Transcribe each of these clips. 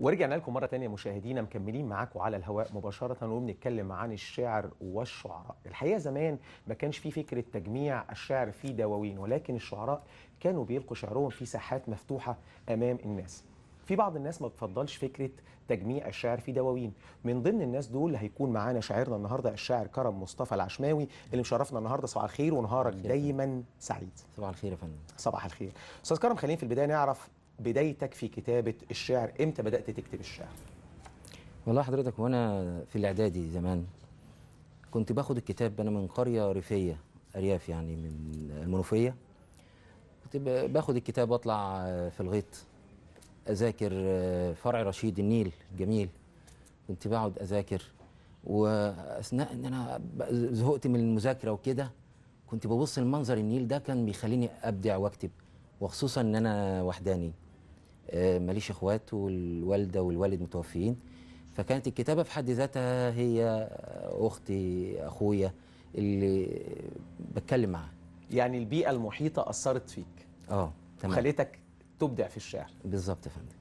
ورجعنا لكم مره ثانيه مشاهدينا مكملين معاكم على الهواء مباشره وبنتكلم عن الشعر والشعراء الحقيقه زمان ما كانش في فكره تجميع الشعر في دواوين ولكن الشعراء كانوا بيلقوا شعرهم في ساحات مفتوحه امام الناس في بعض الناس ما بتفضلش فكره تجميع الشعر في دواوين من ضمن الناس دول هيكون معانا شاعرنا النهارده الشاعر كرم مصطفى العشماوي اللي مشرفنا النهارده صباح الخير ونهارك دايما سعيد صباح الخير يا فندم صباح الخير استاذ كرم خلينا في البدايه نعرف بدايتك في كتابة الشعر امتى بدأت تكتب الشعر؟ والله حضرتك وانا في الاعدادي زمان كنت باخد الكتاب انا من قرية ريفية ارياف يعني من المنوفية كنت باخد الكتاب واطلع في الغيط اذاكر آه، فرع رشيد النيل الجميل كنت بقعد اذاكر واثناء ان انا زهقت من المذاكره وكده كنت ببص لمنظر النيل ده كان بيخليني ابدع واكتب وخصوصا ان انا وحداني آه، ماليش اخوات والوالده والوالد متوفيين فكانت الكتابه في حد ذاتها هي اختي اخويا اللي بتكلم معاه يعني البيئه المحيطه اثرت فيك اه تمام خلتك تبدع في الشعر بالظبط يا فندم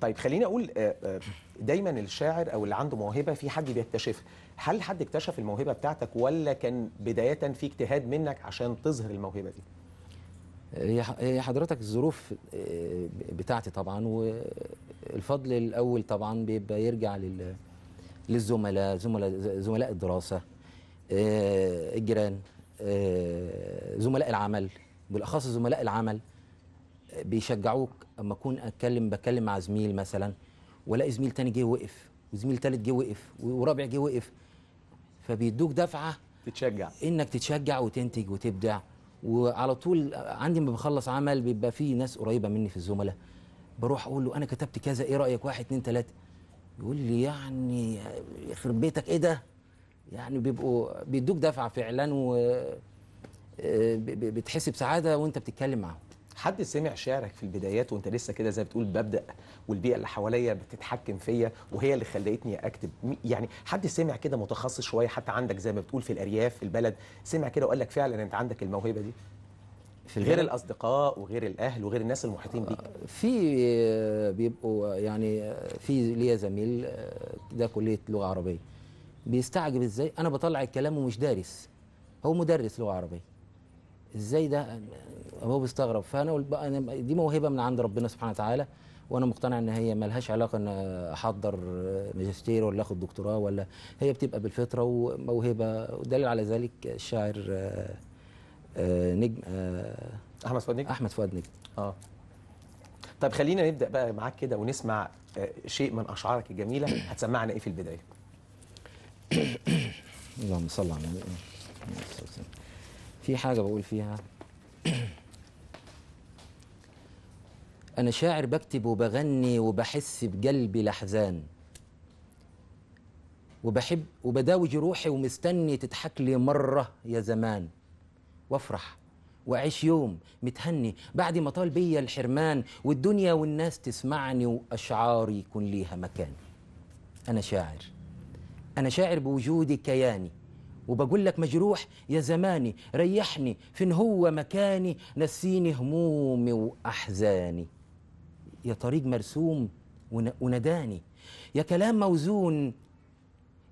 طيب خليني اقول آه، آه، دايما الشاعر او اللي عنده موهبه في حد بيكتشفها هل حد اكتشف الموهبه بتاعتك ولا كان بدايه في اجتهاد منك عشان تظهر الموهبه دي هي حضرتك الظروف آه، بتاعتي طبعا والفضل الاول طبعا بيبقى يرجع لل للزملاء زملاء زملاء الدراسه آه، الجيران آه، زملاء العمل بالاخص زملاء العمل بيشجعوك اما اكون اتكلم بكلم مع زميل مثلا والاقي زميل تاني جه وقف وزميل تالت جه وقف ورابع جه وقف فبيدوك دفعه تتشجع انك تتشجع وتنتج وتبدع وعلى طول عندي ما بخلص عمل بيبقى في ناس قريبه مني في الزملاء بروح اقول له انا كتبت كذا ايه رايك واحد اتنين تلاته يقول لي يعني يخرب بيتك ايه ده يعني بيبقوا بيدوك دفعه فعلا و آه، بتحس بسعاده وانت بتتكلم معاهم حد سمع شعرك في البدايات وانت لسه كده زي بتقول ببدا والبيئه اللي حواليا بتتحكم فيا وهي اللي خلتني اكتب يعني حد سمع كده متخصص شويه حتى عندك زي ما بتقول في الارياف في البلد سمع كده وقال لك فعلا انت عندك الموهبه دي في غير الاصدقاء وغير الاهل وغير الناس المحيطين بيك آه، في آه، بيبقوا آه، يعني في ليا زميل ده كليه لغه عربيه بيستعجب ازاي انا بطلع الكلام ومش دارس هو مدرس لغه عربيه ازاي ده هو بيستغرب فانا انا دي موهبه من عند ربنا سبحانه وتعالى وانا مقتنع ان هي ملهاش علاقه ان احضر ماجستير ولا اخد دكتوراه ولا هي بتبقى بالفطره وموهبه ودليل على ذلك الشاعر آه، آه، نجم آه، احمد فؤاد نجم احمد فؤاد نجم اه طب خلينا نبدا بقى معاك كده ونسمع شيء من اشعارك الجميله هتسمعنا ايه في البدايه اللهم صل على النبي في حاجة بقول فيها أنا شاعر بكتب وبغني وبحس بقلبي لحزان وبحب وبداوي جروحي ومستني تضحك لي مرة يا زمان وافرح وأعيش يوم متهني بعد ما طال بيا الحرمان والدنيا والناس تسمعني وأشعاري يكون ليها مكان أنا شاعر أنا شاعر بوجودي كياني وبقول لك مجروح يا زماني ريحني فين هو مكاني نسيني همومي وأحزاني يا طريق مرسوم ونداني يا كلام موزون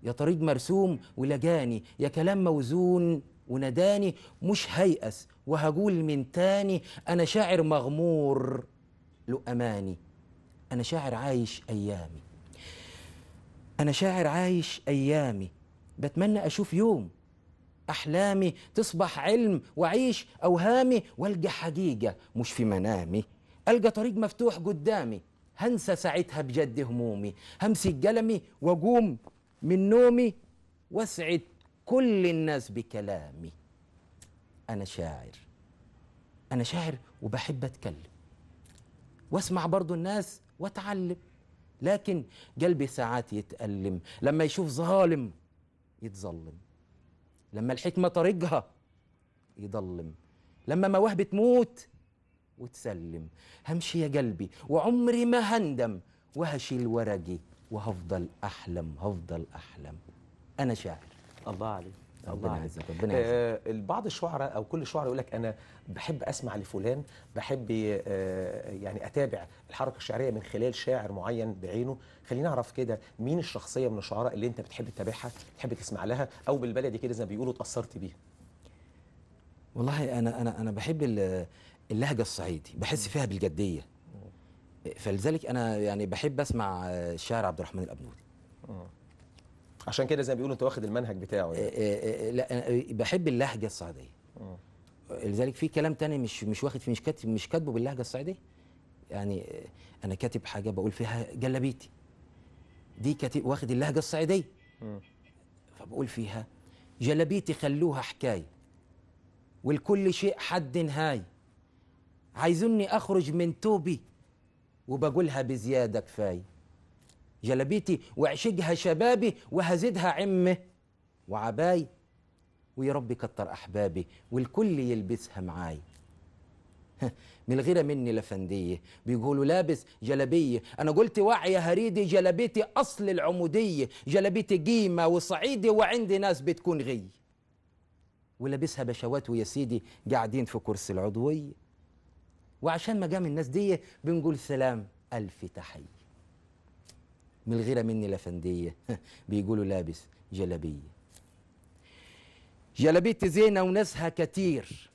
يا طريق مرسوم ولجاني يا كلام موزون ونداني مش هيأس وهقول من تاني أنا شاعر مغمور له أماني أنا شاعر عايش أيامي أنا شاعر عايش أيامي بتمنى أشوف يوم أحلامي تصبح علم وعيش أوهامي وألقى حقيقة مش في منامي ألقى طريق مفتوح قدامي هنسى ساعتها بجد همومي همسك قلمي وأقوم من نومي واسعد كل الناس بكلامي أنا شاعر أنا شاعر وبحب أتكلم واسمع برضو الناس وأتعلم لكن قلبي ساعات يتألم لما يشوف ظالم يتظلم لما الحكمة طريقها يضلم لما مواهب تموت وتسلم همشي يا قلبي وعمري ما هندم وهشيل ورقي وهفضل أحلم هفضل أحلم أنا شاعر الله عليك ربنا يعزك ربنا آه البعض الشعراء او كل الشعراء يقول لك انا بحب اسمع لفلان بحب آه يعني اتابع الحركه الشعريه من خلال شاعر معين بعينه خلينا نعرف كده مين الشخصيه من الشعراء اللي انت بتحب تتابعها بتحب تسمع لها او بالبلدي كده زي ما بيقولوا اتاثرت بيها والله انا انا انا بحب اللهجه الصعيدي بحس فيها بالجديه فلذلك انا يعني بحب اسمع الشاعر عبد الرحمن الابنودي عشان كده زي ما بيقولوا انت واخد المنهج بتاعه يعني. آه، آه، آه، لا أنا بحب اللهجه الصعيديه لذلك في كلام تاني مش مش واخد فيه مش كاتب مش كاتبه باللهجه الصعيديه يعني انا كاتب حاجه بقول فيها جلابيتي دي كاتب واخد اللهجه الصعيديه فبقول فيها جلابيتي خلوها حكايه والكل شيء حد نهاي عايزوني اخرج من توبي وبقولها بزياده كفايه جلبيتي وعشقها شبابي وهزدها عمه وعباي ويا كتر أحبابي والكل يلبسها معاي من غيرها مني لفندية بيقولوا لابس جلبية أنا قلت واعي يا هريدي جلبيتي أصل العمودية جلبيتي قيمة وصعيدي وعندي ناس بتكون غي ولابسها بشوات ويا سيدي قاعدين في كرسي العضوية وعشان مقام الناس دي بنقول سلام ألف تحية من الغيره مني الافنديه بيقولوا لابس جلبيه جلبيه زينه وناسها كتير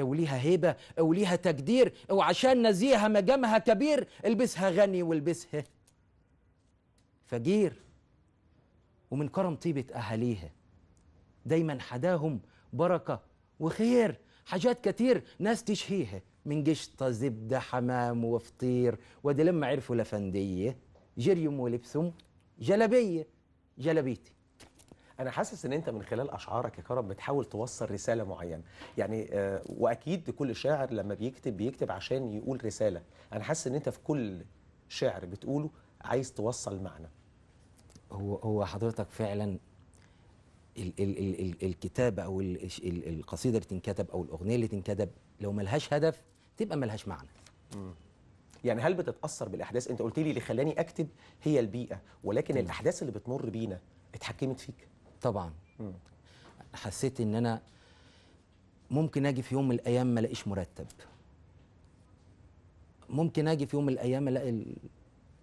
وليها هيبه وليها تقدير وعشان نزيها مجامها كبير البسها غني والبسها فقير ومن كرم طيبه اهاليها دايما حداهم بركه وخير حاجات كتير ناس تشهيها من قشطه زبده حمام وفطير ودي لما عرفوا لفنديه جريم ولبسهم جلبيه جلبيتي انا حاسس ان انت من خلال اشعارك يا كرم بتحاول توصل رساله معينه يعني آه، واكيد كل شاعر لما بيكتب بيكتب عشان يقول رساله انا حاسس ان انت في كل شعر بتقوله عايز توصل معنى هو هو حضرتك فعلا ال ال ال ال الكتابه او ال ال القصيده اللي تنكتب او الاغنيه اللي تنكتب لو ملهاش هدف تبقى ملهاش معنى م. يعني هل بتتاثر بالاحداث انت قلت لي اللي خلاني اكتب هي البيئه ولكن طبعا. الاحداث اللي بتمر بينا اتحكمت فيك طبعا م. حسيت ان انا ممكن اجي في يوم من الايام ما الاقيش مرتب ممكن اجي في يوم من الايام الاقي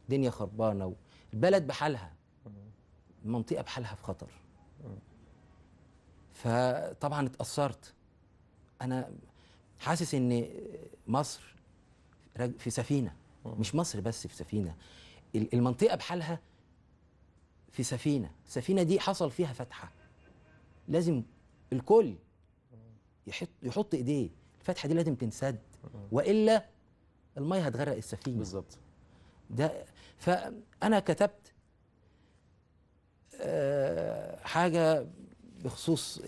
الدنيا خربانه والبلد بحالها المنطقه بحالها في خطر فطبعا اتاثرت انا حاسس ان مصر في سفينه مش مصر بس في سفينه المنطقه بحالها في سفينه السفينه دي حصل فيها فتحه لازم الكل يحط يحط ايديه الفتحه دي لازم تنسد والا الميه هتغرق السفينه بالظبط ده فانا كتبت آه، حاجه بخصوص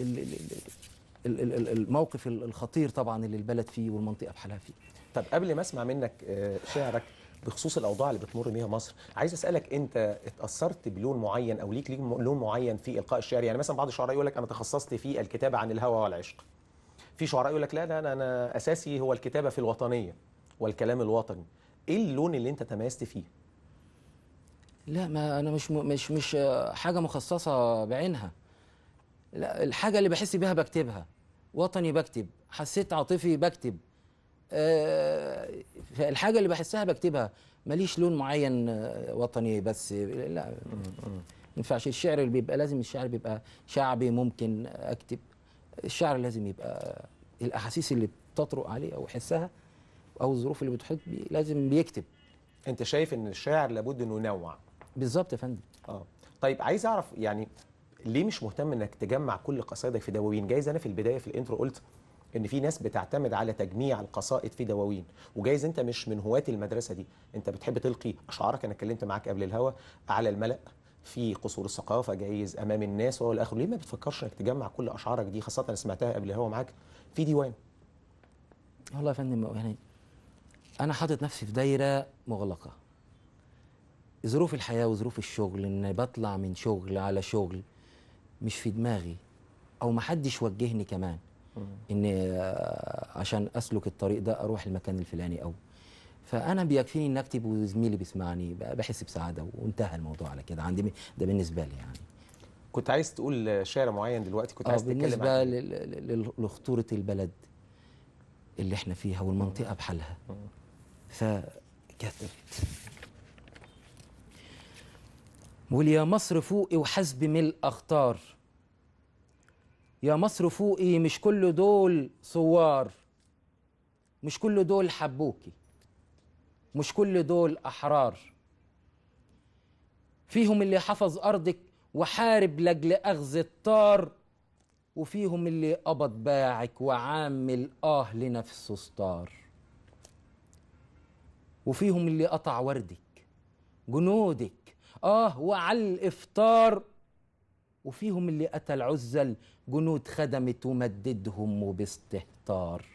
الموقف الخطير طبعا اللي البلد فيه والمنطقه بحالها فيه طب قبل ما اسمع منك آه، شعرك بخصوص الاوضاع اللي بتمر بيها مصر عايز اسالك انت اتاثرت بلون معين او ليك لون معين في القاء الشعر يعني مثلا بعض الشعراء يقول لك انا تخصصت في الكتابه عن الهوى والعشق في شعراء يقول لك لا لا أنا, انا اساسي هو الكتابه في الوطنيه والكلام الوطني ايه اللون اللي انت تميزت فيه لا ما انا مش مش مش حاجه مخصصه بعينها لا الحاجه اللي بحس بيها بكتبها وطني بكتب حسيت عاطفي بكتب أه الحاجه اللي بحسها بكتبها ماليش لون معين آه، وطني بس لا ما ينفعش الشعر اللي بيبقى لازم الشعر بيبقى شعبي ممكن اكتب الشعر لازم يبقى الاحاسيس اللي بتطرق عليه او يحسها او الظروف اللي بتحيط بيه لازم بيكتب انت شايف ان الشاعر لابد انه ينوع بالظبط يا فندم اه طيب عايز اعرف يعني ليه مش مهتم انك تجمع كل قصايدك في دواوين جايز انا في البدايه في الانترو قلت ان في ناس بتعتمد على تجميع القصائد في دواوين وجايز انت مش من هواة المدرسه دي انت بتحب تلقي اشعارك انا اتكلمت معاك قبل الهوا على الملأ في قصور الثقافه جايز امام الناس وهو اخره ليه ما بتفكرش انك تجمع كل اشعارك دي خاصه انا سمعتها قبل الهوا معاك في ديوان والله يا فندم يعني انا حاطط نفسي في دايره مغلقه ظروف الحياه وظروف الشغل ان بطلع من شغل على شغل مش في دماغي او ما حدش وجهني كمان ان آه، عشان اسلك الطريق ده اروح المكان الفلاني او فانا بيكفيني ان اكتب وزميلي بيسمعني بحس بسعاده وانتهى الموضوع على كده عندي ده بالنسبه لي يعني كنت عايز تقول شعر معين دلوقتي كنت عايز آه، تتكلم بالنسبه لخطوره البلد اللي احنا فيها والمنطقه بحالها فكتبت وليا مصر فوقي وحسب ملء اخطار يا مصر فوقي مش كل دول ثوار مش كل دول حبوكي مش كل دول أحرار فيهم اللي حفظ أرضك وحارب لأجل أخذ الطار وفيهم اللي قبض باعك وعامل آه لنفسه ستار وفيهم اللي قطع وردك جنودك آه وعلى الإفطار وفيهم اللي أتى العزل جنود خدمت ومددهم وباستهتار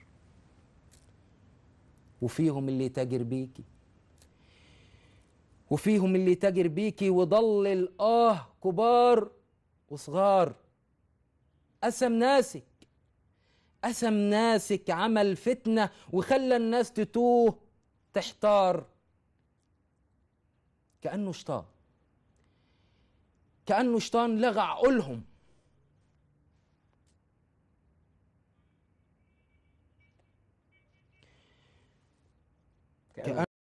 وفيهم اللي تاجر بيكي وفيهم اللي تاجر بيكي وضل الآه كبار وصغار قسم ناسك قسم ناسك عمل فتنة وخلى الناس تتوه تحتار كأنه شطار كأنه شيطان لغى عقولهم كأنه